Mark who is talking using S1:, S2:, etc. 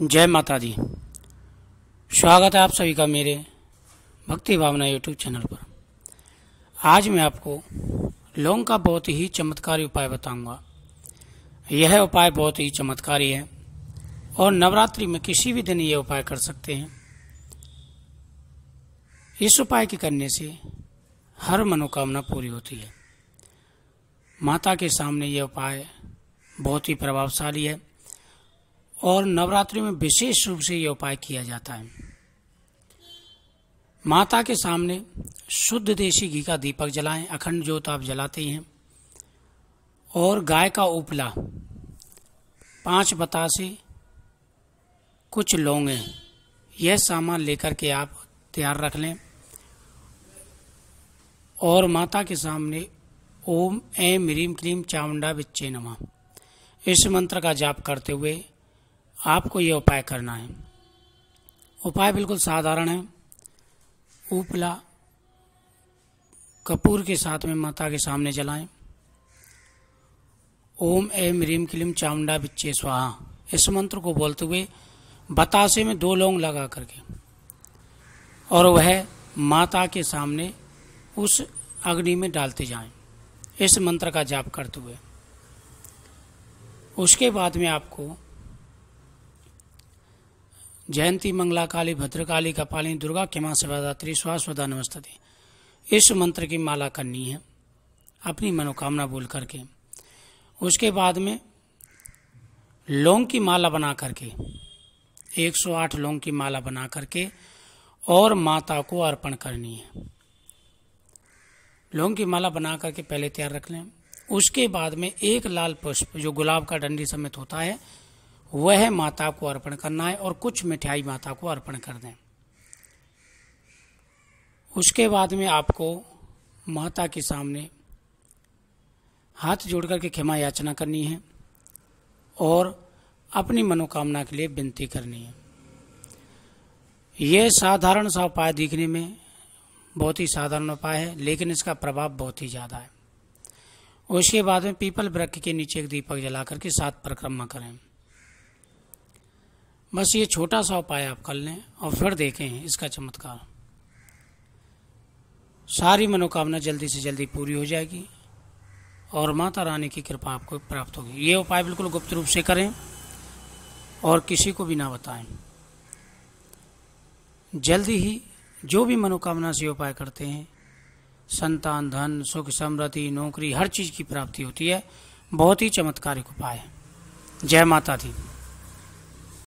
S1: जय माता दी स्वागत है आप सभी का मेरे भक्ति भावना यूट्यूब चैनल पर आज मैं आपको लौंग का बहुत ही चमत्कारी उपाय बताऊंगा यह उपाय बहुत ही चमत्कारी है और नवरात्रि में किसी भी दिन यह उपाय कर सकते हैं इस उपाय के करने से हर मनोकामना पूरी होती है माता के सामने यह उपाय बहुत ही प्रभावशाली है और नवरात्रि में विशेष रूप से यह उपाय किया जाता है माता के सामने शुद्ध देशी घी का दीपक जलाएं अखंड ज्योत आप जलाते ही हैं और गाय का उपला पांच बतासे कुछ लौंगे यह सामान लेकर के आप तैयार रख लें और माता के सामने ओम ऐम ह्रीम क्लीम चामुंडा विच्चे नमा इस मंत्र का जाप करते हुए आपको ये उपाय करना है उपाय बिल्कुल साधारण है उपला कपूर के साथ में माता के सामने जलाएं ओम एम रीम क्लीम चामुंडा बिच्चे स्वाहा इस मंत्र को बोलते हुए बतासे में दो लौंग लगा करके और वह माता के सामने उस अग्नि में डालते जाएं इस मंत्र का जाप करते हुए उसके बाद में आपको जयंती मंगला काली भद्रकाली कपाली दुर्गा क्षमा शिवदात्री स्वास्वदा नमस्ते इस मंत्र की माला करनी है अपनी मनोकामना बोल करके उसके बाद में लौंग की माला बना करके 108 लौंग की माला बना करके और माता को अर्पण करनी है लौंग की माला बना करके पहले तैयार रख लें उसके बाद में एक लाल पुष्प जो गुलाब का डंडी समेत होता है वह माता को अर्पण करना है और कुछ मिठाई माता को अर्पण कर दें उसके बाद में आपको माता के सामने हाथ जोड़ करके क्षमा याचना करनी है और अपनी मनोकामना के लिए विनती करनी है यह साधारण सा उपाय दिखने में बहुत ही साधारण उपाय है लेकिन इसका प्रभाव बहुत ही ज़्यादा है उसके बाद में पीपल वृक्ष के नीचे एक दीपक जला करके सात परिक्रमा करें बस ये छोटा सा उपाय आप कर लें और फिर देखें इसका चमत्कार सारी मनोकामना जल्दी से जल्दी पूरी हो जाएगी और माता रानी की कृपा आपको प्राप्त होगी ये उपाय बिल्कुल गुप्त रूप से करें और किसी को भी ना बताएं जल्दी ही जो भी मनोकामना से उपाय करते हैं संतान धन सुख समृद्धि नौकरी हर चीज़ की प्राप्ति होती है बहुत ही चमत्कारिक उपाय है जय माता दी